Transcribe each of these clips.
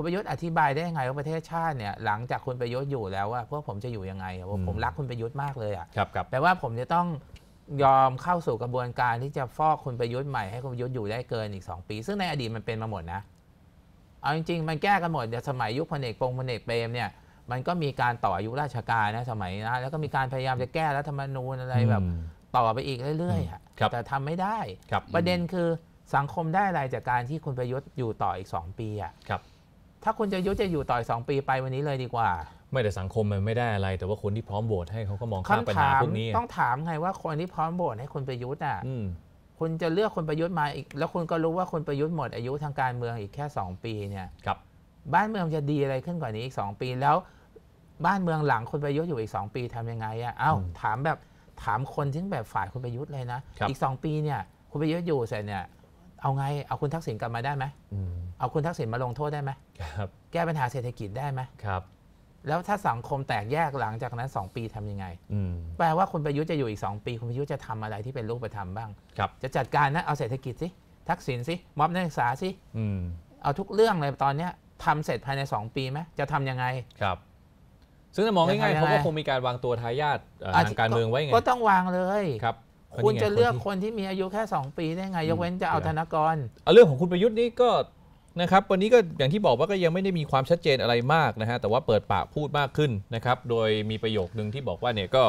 คุณประยุทธ์อธิบายได้ยังไงว่าประเทศชาติเนี่ยหลังจากคุณประยุทธ์อยู่แล้วว่าพวกผมจะอยู่ยังไงผมรักคุณประยุทธ์มากเลยอ่ะแปลว่าผมจะต้องยอมเข้าสู่กระบวนการที่จะฟอกคุณประยุทธ์ใหม่ให้คุณประยุทธ์อยู่ได้เกินอีกสองปี ซึ่งในอดีตมันเป็นมาหมดนะเอาจริงๆ มันแก้กันหมดแต่สมัยยุคพลเอกปงพลเอกเปรมเนี่ยมันก็มีการต่ออายุราชการนะสมัยนะแล้วก็มีการพยายามจะแก้รัฐธรรมนูญอะไรแบบต่อไปอีกเรื่อยๆแต่ทำไม่ได้ประเด็นคือสังคมได้อะไรจากการที่คุณประยุทธ์อยู่ต่ออีกสองปีอ่ะถ้าคุณจะยุจะอยู่ต่อยสองปีไปวันนี้เลยดีกว่า ไม่แต่สังคมมันไม่ได้อะไร แต่ว่าคนที่พร้อมโหวตให้เขาก็มองข้ามปัญหาพวกนี้ต้องถามไงว่าคนที่พร้อมโหวตให้คุณประยุทธ์อ่ะคุณจะเลือกคนประยุทธ์มาอีกแล้วคุณก็รู้ว่าคนประยุทธ์หมดอายุทางการเมืองอีกแค่สองปีเนี่ยครับบ้านเมืองจะดีอะไรขึ้นกว่านี้อีกสองปีแล้ว บ้านเมืองหลังคนประยุทธ์อยู่อีกสองปีทำยังไงอ่ะเอ้าถามแบบถามคนที่แบบฝ่ายคนประยุทธ์เลยนะอีกสองปีเนี่ยคุณประยุทธ์อยู่เสร็จเนี่ยเอาไง เอาคุณทักษิณกลับมาได้ไหมเอาคุณทักษิณมาลงโทษได้ไหมแก้ปัญหาเศรษฐกิจได้ไหมครับ แล้วถ้าสังคมแตกแยกหลังจากนั้นสองปีทํำยังไงแปลว่าคุณประยุทธ์จะอยู่อีกสองปี คุณประยุทธ์จะทำอะไรที่เป็นรูปธรรมบ้าง จะจัดการนะเอาเศรษฐกิจสิ ทักษิณสิม็อบนักศึกษาสิเอาทุกเรื่องเลยตอนเนี้ย ทำเสร็จภายในสองปีไหมจะทํำยังไง ครับ ซึ่งจะมองง่ายๆเขาก็คงมีการวางตัวทายาททางการเมืองไว้ไง ก็ต้องวางเลยครับคุณจะเลือกคนที่มีอายุแค่ 2 ปีได้ไง ยกเว้นจะเอาธนกร เรื่องของคุณประยุทธ์นี่ก็นะครับ วันนี้ก็อย่างที่บอกว่าก็ยังไม่ได้มีความชัดเจนอะไรมากนะฮะ แต่ว่าเปิดปากพูดมากขึ้นนะครับ โดยมีประโยคนึงที่บอกว่าเนี่ยก็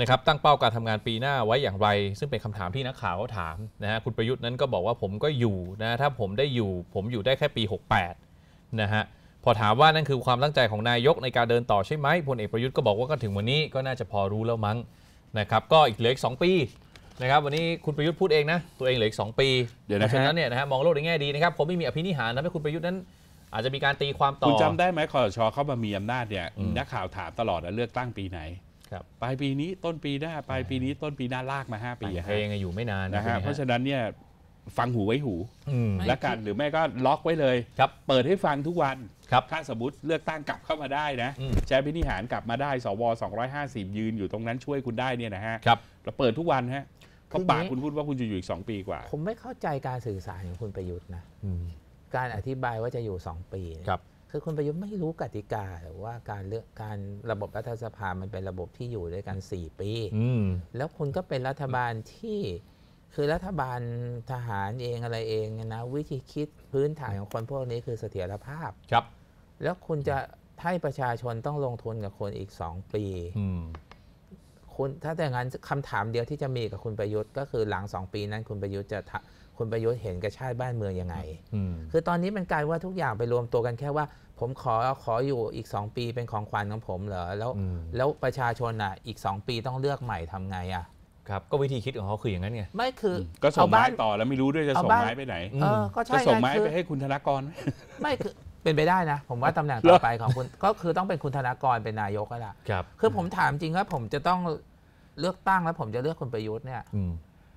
นะครับตั้งเป้าการทำงานปีหน้าไว้อย่างไร ซึ่งเป็นคำถามที่นักข่าวเขาถามนะฮะ คุณประยุทธ์นั้นก็บอกว่าผมก็อยู่นะ ถ้าผมได้อยู่ผมอยู่ได้แค่ปี 68นะฮะ พอถามว่านั่นคือความตั้งใจของนายกในการเดินต่อใช่ไหมพลเอกประยุทธ์ก็บอกว่าก็ถึงวันนี้ก็น่าจะพอรู้แล้วมั้งนะครับ ก็อีกเหลืออีกสองปีนะครับวันนี้คุณประยุทธ์พูดเองนะตัวเองเหลืออีกสองปีเดี๋ยวนะฉะนั้นเนี่ยนะฮะมองโลกในแง่ดีนะครับผมไม่มีอภินิหารนะให้คุณประยุทธ์นั้น อาจจะมีการตีความต่อคุณจำได้ไหมคอสชเข้ามามีอำนาจเนี่ยนักข่าวถามตลอดนะเลือกตั้งปีไหนครับปลายปีนี้ต้นปีหน้าปลายปีนี้ต้นปีหน้าลากมา 5 ปีเ่องออยู่ไม่นานนะครับเพราะฉะนั้นเนี่ยฟังหูไว้หูและกันหรือแม่ก็ล็อกไว้เลยครับเปิดให้ฟังทุกวันครับถ้าสมมติเลือกตั้งกลับเข้ามาได้นะใช้พินิหารกลับมาได้ สว250ยืนอยู่ตรงนั้นช่วยคุณได้เนี่ยนะฮะครับเราเปิดทุกวันฮะเขาปากคุณพูดว่าคุณจะอยู่อีก2ปีกว่า ผมไม่เข้าใจการสื่อสารของคุณประยุทธ์นะการอธิบายว่าจะอยู่2ปีครับคือคุณประยุทธ์ไม่รู้กติกา หรือว่าการเลือกการระบบรัฐสภามันเป็นระบบที่อยู่ด้วยกัน4ปีแล้วคุณก็เป็นรัฐบาลที่ คือรัฐบาลทหารเองอะไรเองนะ วิธีคิดพื้นฐานของคนพวกนี้คือเสถียรภาพครับแล้วคุณจะให้ประชาชนต้องลงทุนกับคนอีกสองปีคุณถ้าแต่งั้นคำถามเดียวที่จะมีกับคุณประยุทธ์ ก็คือหลังสองปีนั้น คุณประยุทธ์จะ คุณประยุทธ์เห็นกระชาติบ้านเมืองยังไงคือตอนนี้มันกลายว่าทุกอย่างไปรวมตัวกันแค่ว่า ผมขอขออยู่อีกสองปีเป็นของขวัญของผมเหรอ แล้ว แล้วประชาชนอ่ะอีกสองปีต้องเลือกใหม่ทำไงอ่ะ ครับ ก็วิธีคิดของเขาคืออย่างนั้นไง ไม่คือ ก็ส่งไม้ต่อแล้วไม่รู้ด้วยจะส่งไม้ไปไหนเออก็ใช่ส่งไม้ไปให้คุณธนากร ไม่คือเป็นไปได้นะผมว่าตำแหน่งต่อไปของคุณก็คือต้องเป็นคุณธนากรเป็นนายกแล้วล่ะครับ คือผมถามจริงว่าผมจะต้องเลือกตั้งแล้วผมจะเลือกคุณประยุทธ์เนี่ย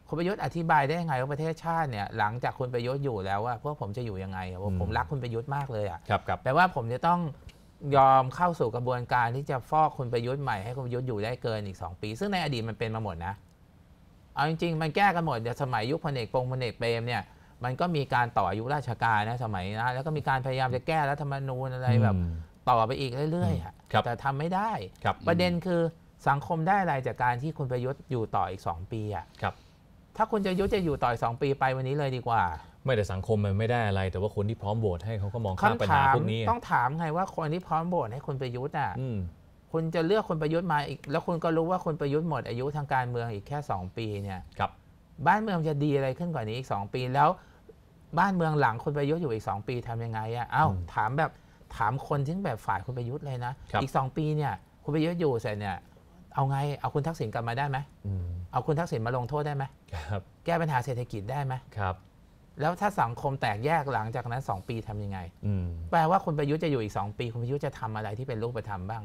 คุณประยุทธ์อธิบายได้ยังไงว่าประเทศชาติเนี่ยหลังจากคุณประยุทธ์อยู่แล้ว ว่าพวกผมจะอยู่ยังไง ผมรักคุณประยุทธ์มากเลยอ่ะแปลว่าผมจะต้องยอมเข้าสู่กระบวนการที่จะฟอกคุณประยุทธ์ใหม่ให้ คุณประยุทธ์อยู่ได้เกินอีกสองปี ซึ่งในอดีตมันเป็นมาหมดนะเอาจริงๆมันแก้กันหมดเดี๋ยวสมัยยุคพลเอกปงพลเอกเปรมเนี่ยมันก็มีการต่ออายุราชการนะสมัยนะแล้วก็มีการพยายามจะแก้รัฐธรรมนูญอะไรแบบต่อไปอีกเรื่อยๆแต่ทำไม่ได้ ประเด็นคือสังคมได้อะไรจากการที่คุณประยุทธ์อยู่ต่ออีกสองปีอ่ะถ้าคุณจะยุทธ์จะอยู่ต่ออีกสองปีไปวันนี้เลยดีกว่า ไม่แต่สังคมมันไม่ได้อะไร แต่ว่าคนที่พร้อมโหวตให้เขาก็มองข้ามปัญหาพวกนี้ต้องถามไงว่าคนที่พร้อมโหวตให้คุณประยุทธ์อ่ะคุณจะเลือกคนประยุทธ์มาอีก แล้วคุณก็รู้ว่าคนประยุทธ์หมดอายุทางการเมืองอีกแค่ 2 ปีเนี่ยครับบ้านเมืองจะดีอะไรขึ้นกว่านี้อีกสองปี แล้วบ้านเมืองหลังคนประยุทธ์อยู่อีกสองปีทำยังไงอะ่ะอ้าวถามแบบถามคนที่แบบฝ่ายคุณประยุทธ์เลยนะอีกสองปีเนี่ยคุณประยุทธ์อยู่เสร็จเนี่ย เอาไงเอาคุณทักษิณกลับมาได้ไหมเอาคุณทักษิณมาลงโทษได้ไหมแก้ปัญหาเศรษฐกิจได้ไหมแล้วถ้าสังคมแตกแยกหลังจากนั้นสองปีทํำยังไงแปลว่าคุณประยุทธ์จะอยู่อีกสองปี คุณประยุทธ์จะทำอะไรที่เป็นรูปธรรมบ้าง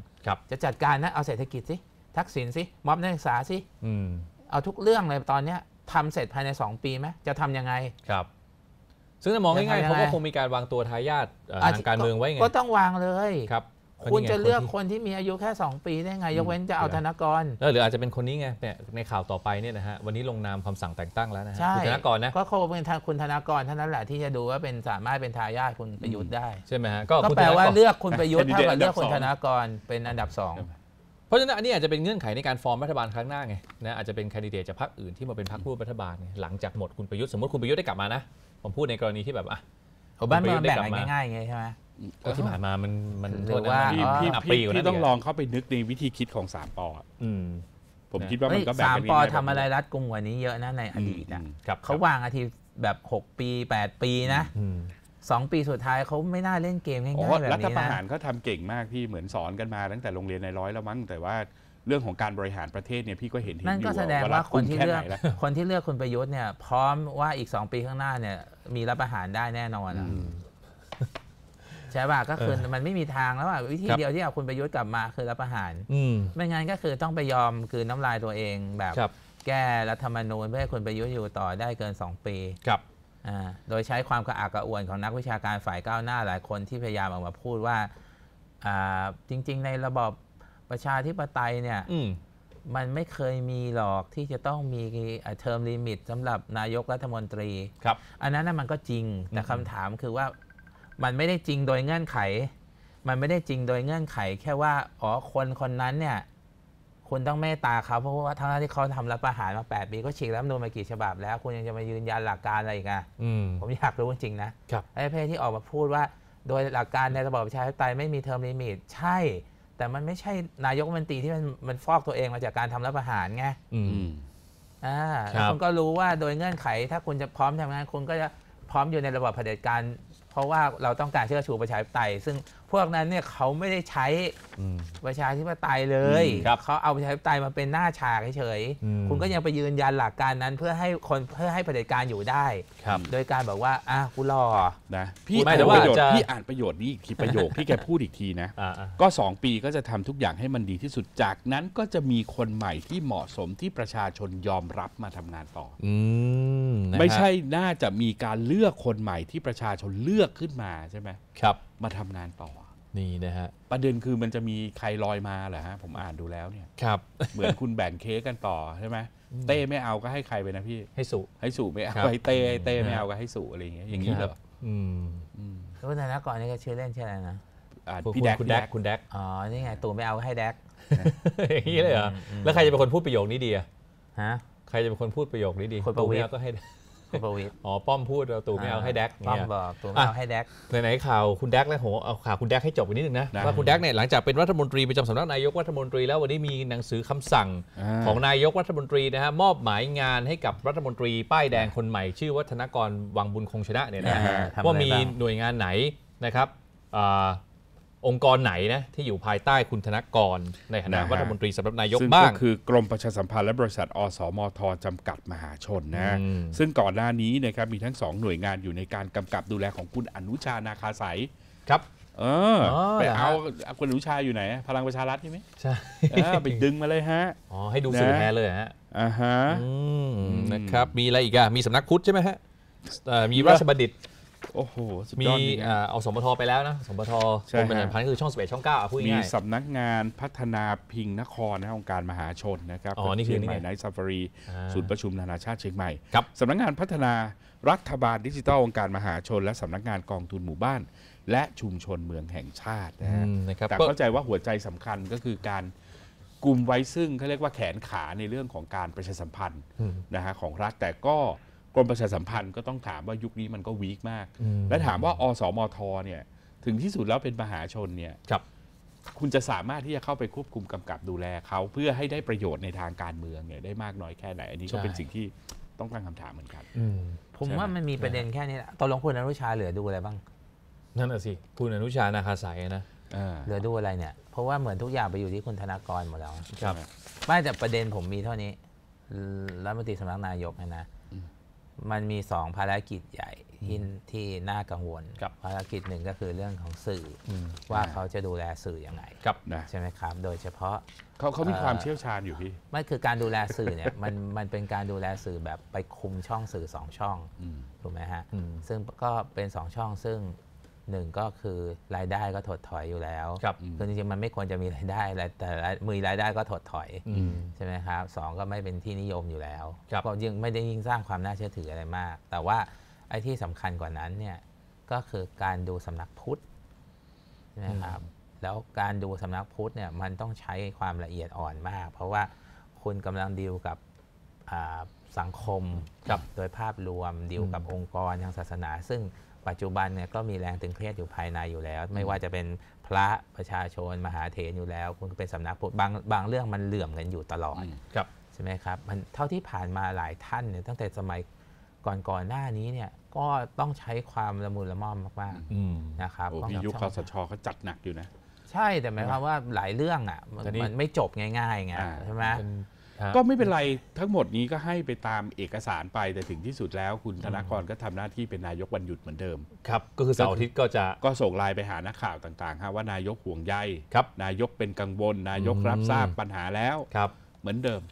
จะจัดการนะเอาเศรษฐกิจสิทักษิณสิม็อบนักศึกษาสิเอาทุกเรื่องเลยตอนเนี้ยทำเสร็จภายใน 2 ปีไหมจะทํำยังไงครับ ซึ่งมองง่ายๆเขาก็คงมีการวางตัวทายาททางการเมืองไว้ไง ก็ต้องวางเลยครับ คุณจะเลือกคนที่มีอายุแค่ 2 ปีได้ไงยกเว้นจะเอาธนกรหรืออาจจะเป็นคนนี้ไงเนี่ยในข่าวต่อไปเนี่ยนะฮะวันนี้ลงนามคำสั่งแต่งตั้งแล้วนะฮะธนกรนะก็คงเป็นคุณธนกรเท่านั้นแหละที่จะดูว่าเป็นสามารถเป็นทายาทคุณประยุทธ์ได้ใช่ไหมฮะก็แปลว่าเลือกคุณประยุทธ์เท่ากับเลือกคุณธนกรเป็นอันดับสองราะฉะนั้นอันนี้อาจจะเป็นเงื่อนไขในการฟอร์มรัฐบาลครั้งหน้าไงนะอาจจะเป็นคนดิเดตจากพรรคอื่นที่มาเป็นพรรคร่วมรัฐบาลหลังจากหมดคุณประยุทธ์สมมติคุณประยุทธ์ได้กลับมานะผมพูดในกรณีที่แบบอ่ะบ้านเมืองแบ่งง่ายๆไงใช่ไหมก็ที่ผ่านมามันมันเรว่าพี่พี่ต้องลองเข้าไปนึกในวิธีคิดของสามปอผมคิดว่ามันก็แบบสามปอทำอะไรรัดกุ่มกว่านี้เยอะนะในอดีตนะเขาวางอาทิตย์แบบ6ปี8 ปีนะสองปีสุดท้ายเขาไม่น่าเล่นเกม ง่าย ๆ แบบนี้นะรัฐประหารเขาทำเก่งมากพี่เหมือนสอนกันมาตั้งแต่โรงเรียนในร้อยแล้วมั้ง แต่ว่าเรื่องของการบริหารประเทศเนี่ย พี่ก็เห็นทีน่นั่นก็แสดงว่าคนที่เลือกคนที่เลือกคุณประยุทธ์เนี่ย พร้อมว่าอีกสองปีข้างหน้าเนี่ย มีรัฐประหารได้แน่นอน ใช่ป่ะก็คือมันไม่มีทางแล้วอ่ะวิธีเดียวที่เอาคุณประยุทธ์กลับมา คือรับประหารไม่งั้นก็คือต้องไปยอมคือน้ำลายตัวเองแบบแก้รัฐธรรมนูญเพื่อให้คุณประยุทธ์อยู่ต่อได้เกินสองปีครับโดยใช้ความกระอักกระอ่วนของนักวิชาการฝ่ายก้าวหน้าหลายคนที่พยายามออกมาพูดว่าจริง ๆ ในระบอบประชาธิปไตยเนี่ยมันไม่เคยมีหรอกที่จะต้องมีเทอมลิมิตสำหรับนายกรัฐมนตรีครับ อันนั้นมันก็จริงแต่คำถามคือว่ามันไม่ได้จริงโดยเงื่อนไข มันไม่ได้จริงโดยเงื่อนไข แค่ว่าอ๋อคนคนนั้นเนี่ยคุณต้องเมตตาเขาเพราะว่าทั้งที่เขาทำรัฐประหารมา8ปีก็ฉีกรัฐมนูญมากี่ฉบับแล้วคุณยังจะมายืนยันหลักการอะไรอีกอ่ะผมอยากรู้จริงนะไอ้เพศที่ออกมาพูดว่า โดยหลักการในระบอบประชาธิปไตยไม่มีเทอมลิมิตใช่ แต่มันไม่ใช่นายกัมนตรีที่มันมันฟอกตัวเองมาจากการทำรัฐประหารไงอ่าคุณก็รู้ว่าโดยเงื่อนไข ถ้าคุณจะพร้อมทำงานคุณก็จะพร้อมอยู่ในระบบเผด็จการเพราะว่าเราต้องการเชื่อชูประชาธิปไตยซึ่งพวกนั้นเนี่ยเขาไม่ได้ใช้ประชาธิปไตยเลย เขาเอาประชาธิปไตยมาเป็นหน้าฉากเฉยๆคุณก็ยังไปยืนยันหลักการนั้นเพื่อให้คนเพื่อให้เด็จการอยู่ได้โดยการบอกว่าอ่ะกูรอนะพี่ไม่แต่ว่าพี่อ่านประโยชน์นี้อีกทีประโยคที่แกพูดอีกทีนะก็2ปีก็จะทำทุกอย่างให้มันดีที่สุดจากนั้นก็จะมีคนใหม่ที่เหมาะสมที่ประชาชนยอมรับมาทำงานต่อ อืไม่ใช่น่าจะมีการเลือกคนใหม่ที่ประชาชนเลือกขึ้นมาใช่ไหมครับมาทำงานต่อ นี่นะฮะประเด็นคือมันจะมีใครลอยมาเหรอฮะผมอ่านดูแล้วเนี่ย ครับเหมือนคุณแบ่งเค้กกันต่อใช่ไหมเต้ไม่เอาก็ให้ใครไปนะพี่ให้สุให้สุไม่เอาให้เต้เต้ไม่เอาก็ให้สุอะไรอย่างเงี้ยอย่างนี้เหรออืมก็้วนนะก่อนนี่ก็ชื่อเล่นชื่ออะไรนะพี่แดกคุณแดกคุณแดกอ๋อนี่ไงตู่ไม่เอาให้แดกอย่างนี้เลยเหรอแล้วใครจะเป็นคนพูดประโยคนี้ดีอะฮะใครจะเป็นคนพูดประโยคนี้ดีคุณประวิตูม่เอาก็ให้คุณประวิย์อ๋อป้อมพูดเราตู่ไม่เอาให้แดกป้อมบอกตู่ไม่เอาให้แดกไหนๆข่าวคุณแดกแล้วโหเอาข่าวคุณแดกให้จบไปนิดนึงนะว่าคุณแดกเนี่ยหลังจากเป็นรัฐมนตรีประจำสำนักนายกรัฐมนตรีแล้ววันนี้มีหนังสือคำสั่งของนายกรัฐมนตรีนะฮะมอบหมายงานให้กับรัฐมนตรี ป้ายแดงคนใหม่ชื่อวัฒนกรวังบุญคงชนะเนี่ยนะฮะว่ามีหน่วยงานไหนนะครับองค์กรไหนนะที่อยู่ภายใต้คุณธนกรในฐานะรัฐมนตรีสำหรับนายกบ้างก็คือกรมประชาสัมพันธ์และบริษัท อสมทจำกัดมหาชนนะซึ่งก่อนหน้านี้นะครับมีทั้งสองหน่วยงานอยู่ในการกำกับดูแลของคุณอนุชานาคาสายครับ เออไปเอาคุณอนุชาอยู่ไหน พลังประชารัฐใช่ไหมใช่ไปดึงมาเลยฮะ อ๋อให้ดูสื่อแทนเลยฮะอ่าฮะนะครับมีอะไรอีกอ่ะมีสำนักพุทธใช่ไหมฮะมีราชบัณฑิตโอ้โหมีเอาสมบทไปแล้วนะสมบทใช่อรมปรพันธ์ก็คือช่อง 11 ช่อง9ก้าพูดมีง่ายสำนักงานพัฒนาพิงนครนะองค์การมหาชนนะครับอ๋อนี่คืองใหม่นี่ไงไนท์ซาฟารีศูนย์ประชุมนานาชาติเชียงใหม่ครับสำนักงานพัฒนารัฐบาลดิจิทัลองค์การมหาชน และสำนักงานกองทุนหมู่บ้าน และชุมชนเมืองแห่งชาตินะครับแต่เข้าใจว่าหัวใจสำคัญก็คือการกลุ่มไว้ซึ่งเขาเรียกว่าแขนขาในเรื่องของการประชาสัมพันธ์นะฮะของรัฐแต่ก็กรมประชาสัมพันธ์ก็ต้องถามว่ายุคนี้มันก็วีคมากและถามว่าอสมทเนี่ยถึงที่สุดแล้วเป็นมหาชนเนี่ยครับ คุณจะสามารถที่จะเข้าไปควบคุมกำกับดูแลเขา เพื่อให้ได้ประโยชน์ในทางการเมืองเนี่ยได้มากน้อยแค่ไหน อันนี้ก็เป็นสิ่งที่ต้องตั้งคำถามเหมือนกันผมว่ามันมีประเด็นแค่นี้ตอนลงคุณอนุชาเหลือดูอะไรบ้างนั่นแหะสิคุณอนุชานาคาสายนะเหลือดูอะไรเนี่ยเพราะว่าเหมือนทุกอย่างไปอยู่ที่คุณธนากรหมดแล้วครับไม่แต่ประเด็นผมมีเท่านี้รัฐมนตรีสำนักนายกนะมันมีสองภารกิจใหญ่ที่ที่น่ากังวลภารกิจหนึ่งก็คือเรื่องของสื่อว่าเขาจะดูแลสื่อยังไงใช่ไหมครับโดยเฉพาะเขาเขามีความเชี่ยวชาญอยู่พี่ไม่คือการดูแลสื่อเนี่ยมันมันเป็นการดูแลสื่อแบบไปคุมช่องสื่อสองช่องถูกไหมฮะซึ่งก็เป็นสองช่องซึ่งหนึ่งก็คือรายได้ก็ถดถอยอยู่แล้ว ครับคือจริงๆ มันไม่ควรจะมีรายได้ แต่มือรายได้ก็ถดถอยใช่ไหมครับ สองก็ไม่เป็นที่นิยมอยู่แล้ว ก็ยิ่งไม่ได้ยิ่งสร้างความน่าเชื่อถืออะไรมาก แต่ว่าไอ้ที่สำคัญกว่านั้นเนี่ยก็คือการดูสำนักพุทธนะครับ แล้วการดูสำนักพุทธเนี่ยมันต้องใช้ความละเอียดอ่อนมาก เพราะว่าคุณกำลังดีลกับสังคมโดยภาพรวมดีลกับองค์กรทางศาสนาซึ่งปัจจุบันเนี่ยก็มีแรงตึงเครียดอยู่ภายในอยู่แล้ว ไม่ว่าจะเป็นพระประชาชนมหาเถรอยู่แล้วคุณเป็นสำนักพุทธบางบางเรื่องมันเหลื่อมกันอยู่ตลอดครับใช่ไหมครับมันเท่าที่ผ่านมาหลายท่านเนี่ยตั้งแต่สมัยก่อนก่อนหน้านี้เนี่ยก็ต้องใช้ความละมุนละม่อมมากกนะครับโพี่ยุคคอสชเขาจัดหนักอยู่นะ ใช่แต่หมายความว่าหลายเรื่องอ่ะ มันไม่จบง่ายๆไงใช่ไหมก็ไม่เป็นไร ทั้งหมดนี้ก็ให้ไปตามเอกสารไปแต่ถึงที่สุดแล้ว คุณธนากรก็ทำหน้าที่เป็นนายกวันหยุดเหมือนเดิม ครับ ก็คือเสาร์อาทิตย์ก็จะก็ส่งไลน์ไปหานักข่าวต่างๆฮะว่านายกห่วงใยนายกเป็นกังวล นายกรับทราบปัญหาแล้วเหมือนเดิม